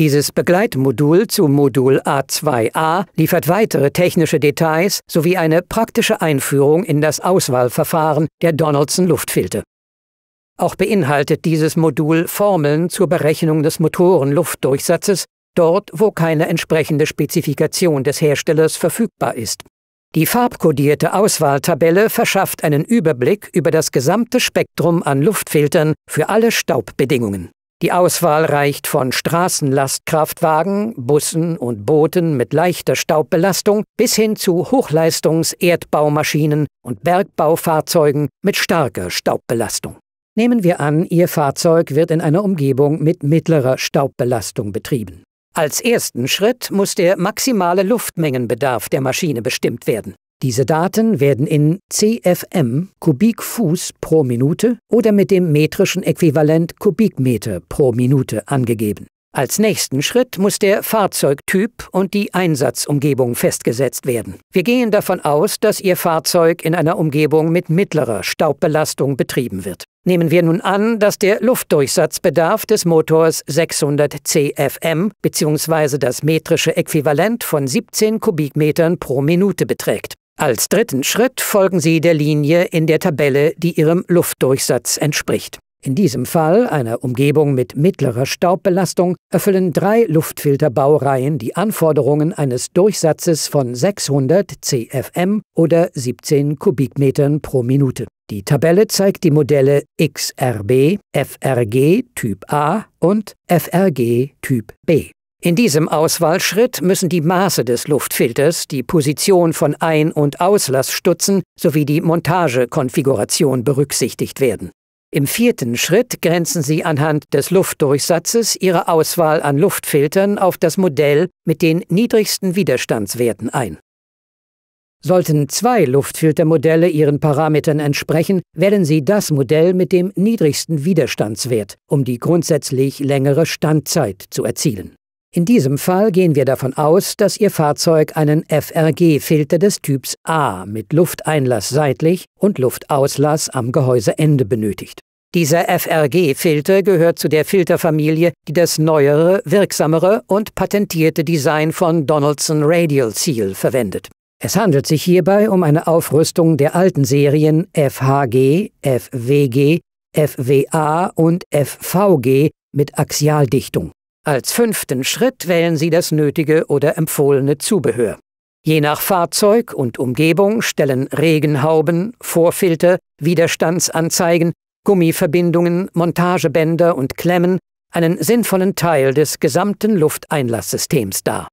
Dieses Begleitmodul zu Modul A2a liefert weitere technische Details sowie eine praktische Einführung in das Auswahlverfahren der Donaldson Luftfilter. Auch beinhaltet dieses Modul Formeln zur Berechnung des Motorenluftdurchsatzes dort, wo keine entsprechende Spezifikation des Herstellers verfügbar ist. Die farbkodierte Auswahltabelle verschafft einen Überblick über das gesamte Spektrum an Luftfiltern für alle Staubbedingungen. Die Auswahl reicht von Straßenlastkraftwagen, Bussen und Booten mit leichter Staubbelastung bis hin zu Hochleistungs-Erdbaumaschinen und Bergbaufahrzeugen mit starker Staubbelastung. Nehmen wir an, Ihr Fahrzeug wird in einer Umgebung mit mittlerer Staubbelastung betrieben. Als ersten Schritt muss der maximale Luftmengenbedarf der Maschine bestimmt werden. Diese Daten werden in CFM Kubikfuß pro Minute oder mit dem metrischen Äquivalent Kubikmeter pro Minute angegeben. Als nächsten Schritt muss der Fahrzeugtyp und die Einsatzumgebung festgesetzt werden. Wir gehen davon aus, dass Ihr Fahrzeug in einer Umgebung mit mittlerer Staubbelastung betrieben wird. Nehmen wir nun an, dass der Luftdurchsatzbedarf des Motors 600 CFM bzw. das metrische Äquivalent von 17 Kubikmetern pro Minute beträgt. Als dritten Schritt folgen Sie der Linie in der Tabelle, die Ihrem Luftdurchsatz entspricht. In diesem Fall, einer Umgebung mit mittlerer Staubbelastung, erfüllen drei Luftfilterbaureihen die Anforderungen eines Durchsatzes von 600 CFM oder 17 Kubikmetern pro Minute. Die Tabelle zeigt die Modelle XRB, FRG Typ A und FRG Typ B. In diesem Auswahlschritt müssen die Maße des Luftfilters, die Position von Ein- und Auslassstutzen sowie die Montagekonfiguration berücksichtigt werden. Im vierten Schritt grenzen Sie anhand des Luftdurchsatzes Ihre Auswahl an Luftfiltern auf das Modell mit den niedrigsten Widerstandswerten ein. Sollten zwei Luftfiltermodelle Ihren Parametern entsprechen, wählen Sie das Modell mit dem niedrigsten Widerstandswert, um die grundsätzlich längere Standzeit zu erzielen. In diesem Fall gehen wir davon aus, dass Ihr Fahrzeug einen FRG-Filter des Typs A mit Lufteinlass seitlich und Luftauslass am Gehäuseende benötigt. Dieser FRG-Filter gehört zu der Filterfamilie, die das neuere, wirksamere und patentierte Design von Donaldson Radial Seal verwendet. Es handelt sich hierbei um eine Aufrüstung der alten Serien FHG, FWG, FWA und FVG mit Axialdichtung. Als fünften Schritt wählen Sie das nötige oder empfohlene Zubehör. Je nach Fahrzeug und Umgebung stellen Regenhauben, Vorfilter, Widerstandsanzeigen, Gummiverbindungen, Montagebänder und Klemmen einen sinnvollen Teil des gesamten Lufteinlasssystems dar.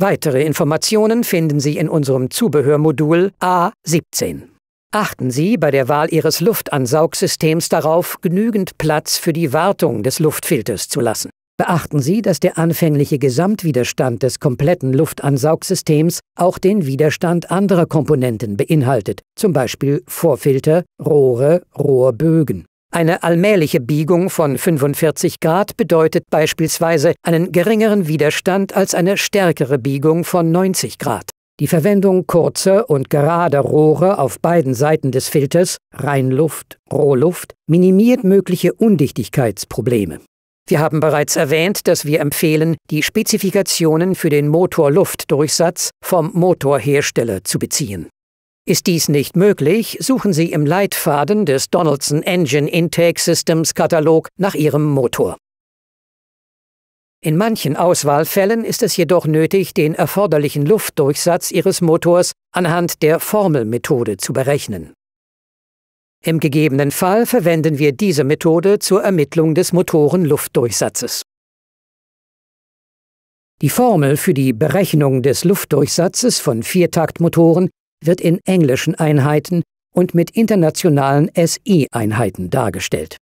Weitere Informationen finden Sie in unserem Zubehörmodul A17. Achten Sie bei der Wahl Ihres Luftansaugsystems darauf, genügend Platz für die Wartung des Luftfilters zu lassen. Beachten Sie, dass der anfängliche Gesamtwiderstand des kompletten Luftansaugsystems auch den Widerstand anderer Komponenten beinhaltet, zum Beispiel Vorfilter, Rohre, Rohrbögen. Eine allmähliche Biegung von 45 Grad bedeutet beispielsweise einen geringeren Widerstand als eine stärkere Biegung von 90 Grad. Die Verwendung kurzer und gerader Rohre auf beiden Seiten des Filters, Reinluft, Rohluft, minimiert mögliche Undichtigkeitsprobleme. Wir haben bereits erwähnt, dass wir empfehlen, die Spezifikationen für den Motorluftdurchsatz vom Motorhersteller zu beziehen. Ist dies nicht möglich, suchen Sie im Leitfaden des Donaldson Engine Intake Systems Katalog nach Ihrem Motor. In manchen Auswahlfällen ist es jedoch nötig, den erforderlichen Luftdurchsatz Ihres Motors anhand der Formelmethode zu berechnen. Im gegebenen Fall verwenden wir diese Methode zur Ermittlung des Motorenluftdurchsatzes. Die Formel für die Berechnung des Luftdurchsatzes von Viertaktmotoren wird in englischen Einheiten und mit internationalen SI-Einheiten e dargestellt.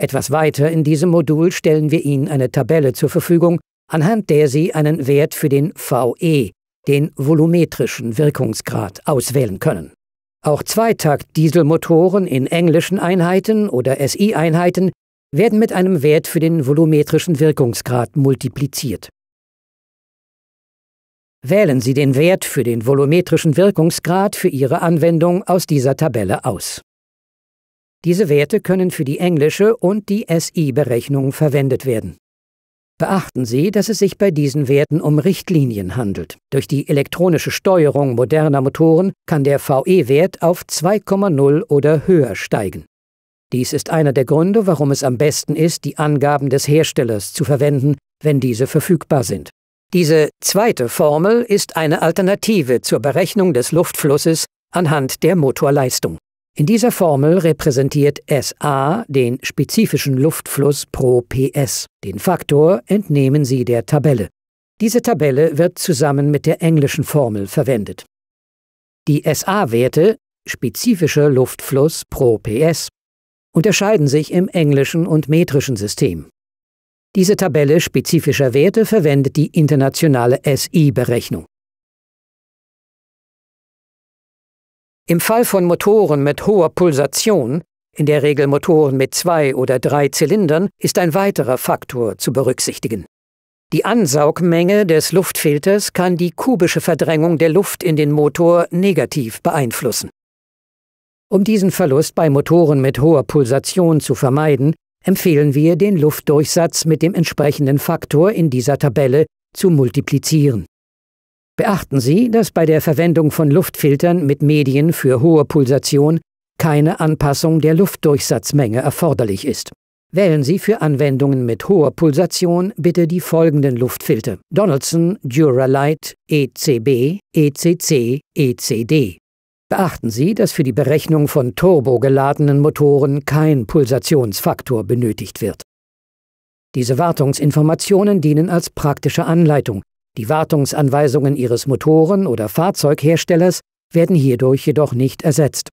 Etwas weiter in diesem Modul stellen wir Ihnen eine Tabelle zur Verfügung, anhand der Sie einen Wert für den VE, den volumetrischen Wirkungsgrad, auswählen können. Auch Zweitakt-Dieselmotoren in englischen Einheiten oder SI-Einheiten werden mit einem Wert für den volumetrischen Wirkungsgrad multipliziert. Wählen Sie den Wert für den volumetrischen Wirkungsgrad für Ihre Anwendung aus dieser Tabelle aus. Diese Werte können für die englische und die SI-Berechnung verwendet werden. Beachten Sie, dass es sich bei diesen Werten um Richtlinien handelt. Durch die elektronische Steuerung moderner Motoren kann der VE-Wert auf 2,0 oder höher steigen. Dies ist einer der Gründe, warum es am besten ist, die Angaben des Herstellers zu verwenden, wenn diese verfügbar sind. Diese zweite Formel ist eine Alternative zur Berechnung des Luftflusses anhand der Motorleistung. In dieser Formel repräsentiert SA den spezifischen Luftfluss pro PS. Den Faktor entnehmen Sie der Tabelle. Diese Tabelle wird zusammen mit der englischen Formel verwendet. Die SA-Werte spezifischer Luftfluss pro PS unterscheiden sich im englischen und metrischen System. Diese Tabelle spezifischer Werte verwendet die internationale SI-Berechnung. Im Fall von Motoren mit hoher Pulsation, in der Regel Motoren mit zwei oder drei Zylindern, ist ein weiterer Faktor zu berücksichtigen. Die Ansaugmenge des Luftfilters kann die kubische Verdrängung der Luft in den Motor negativ beeinflussen. Um diesen Verlust bei Motoren mit hoher Pulsation zu vermeiden, empfehlen wir, den Luftdurchsatz mit dem entsprechenden Faktor in dieser Tabelle zu multiplizieren. Beachten Sie, dass bei der Verwendung von Luftfiltern mit Medien für hohe Pulsation keine Anpassung der Luftdurchsatzmenge erforderlich ist. Wählen Sie für Anwendungen mit hoher Pulsation bitte die folgenden Luftfilter: Donaldson, Duralight, ECB, ECC, ECD. Beachten Sie, dass für die Berechnung von turbogeladenen Motoren kein Pulsationsfaktor benötigt wird. Diese Wartungsinformationen dienen als praktische Anleitung die Wartungsanweisungen Ihres Motoren- oder Fahrzeugherstellers werden hierdurch jedoch nicht ersetzt.